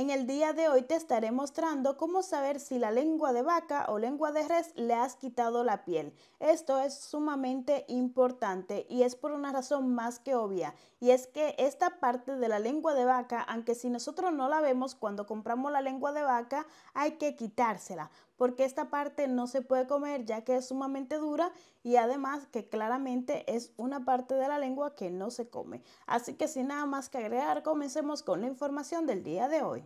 En el día de hoy te estaré mostrando cómo saber si la lengua de vaca o lengua de res le has quitado la piel. Esto es sumamente importante y es por una razón más que obvia y es que esta parte de la lengua de vaca, aunque si nosotros no la vemos cuando compramos la lengua de vaca, hay que quitársela porque esta parte no se puede comer ya que es sumamente dura y además que claramente es una parte de la lengua que no se come. Así que sin nada más que agregar, comencemos con la información del día de hoy.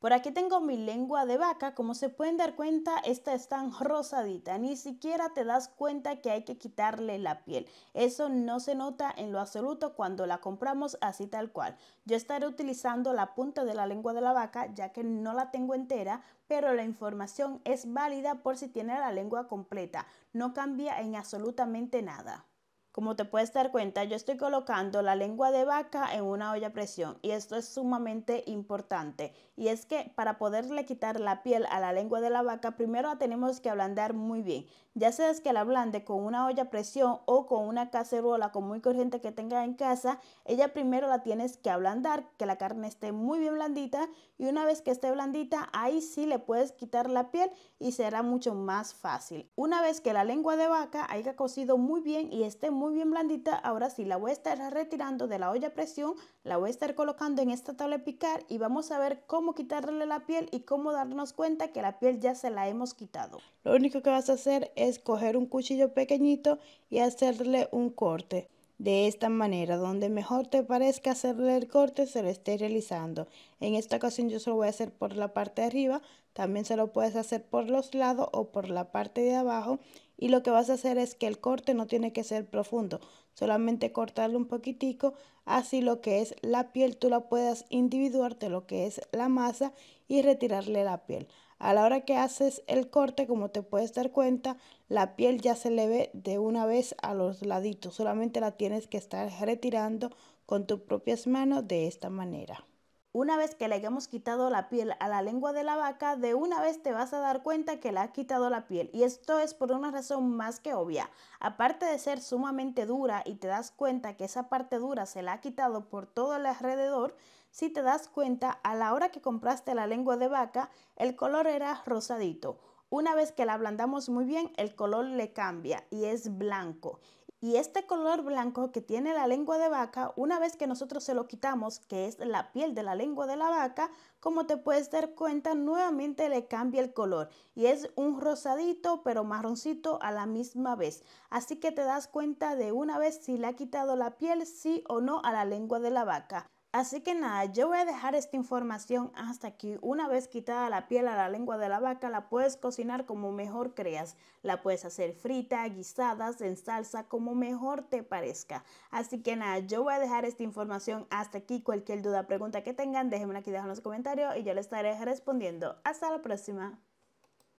Por aquí tengo mi lengua de vaca, como se pueden dar cuenta, esta es tan rosadita, ni siquiera te das cuenta que hay que quitarle la piel. Eso no se nota en lo absoluto cuando la compramos así tal cual. Yo estaré utilizando la punta de la lengua de la vaca ya que no la tengo entera, pero la información es válida por si tiene la lengua completa, no cambia en absolutamente nada. Como te puedes dar cuenta, yo estoy colocando la lengua de vaca en una olla a presión y esto es sumamente importante. Y es que para poderle quitar la piel a la lengua de la vaca, primero la tenemos que ablandar muy bien. Ya sea que la ablande con una olla a presión o con una cacerola con muy corriente que tenga en casa, ella primero la tienes que ablandar, que la carne esté muy bien blandita y una vez que esté blandita, ahí sí le puedes quitar la piel y será mucho más fácil. Una vez que la lengua de vaca haya cocido muy bien y esté muy muy bien blandita, ahora sí la voy a estar retirando de la olla presión, la voy a estar colocando en esta tabla picar y vamos a ver cómo quitarle la piel y cómo darnos cuenta que la piel ya se la hemos quitado. Lo único que vas a hacer es coger un cuchillo pequeñito y hacerle un corte. De esta manera, donde mejor te parezca hacerle el corte, se lo esté realizando. En esta ocasión yo se lo voy a hacer por la parte de arriba, también se lo puedes hacer por los lados o por la parte de abajo y lo que vas a hacer es que el corte no tiene que ser profundo, solamente cortarlo un poquitico, así lo que es la piel tú la puedas individuarte lo que es la masa y retirarle la piel. A la hora que haces el corte, como te puedes dar cuenta, la piel ya se le ve de una vez a los laditos, solamente la tienes que estar retirando con tus propias manos de esta manera. Una vez que le hayamos quitado la piel a la lengua de la vaca, de una vez te vas a dar cuenta que le ha quitado la piel. Y esto es por una razón más que obvia. Aparte de ser sumamente dura y te das cuenta que esa parte dura se la ha quitado por todo el alrededor, si te das cuenta, a la hora que compraste la lengua de vaca, el color era rosadito. Una vez que la ablandamos muy bien, el color le cambia y es blanco. Y este color blanco que tiene la lengua de vaca, una vez que nosotros se lo quitamos, que es la piel de la lengua de la vaca, como te puedes dar cuenta, nuevamente le cambia el color. Y es un rosadito, pero marroncito a la misma vez. Así que te das cuenta de una vez si le ha quitado la piel, sí o no, a la lengua de la vaca. Así que nada, yo voy a dejar esta información hasta aquí. Una vez quitada la piel a la lengua de la vaca, la puedes cocinar como mejor creas. La puedes hacer frita, guisadas, en salsa, como mejor te parezca. Así que nada, yo voy a dejar esta información hasta aquí. Cualquier duda, pregunta que tengan, déjenmela aquí debajo en los comentarios y yo les estaré respondiendo. Hasta la próxima.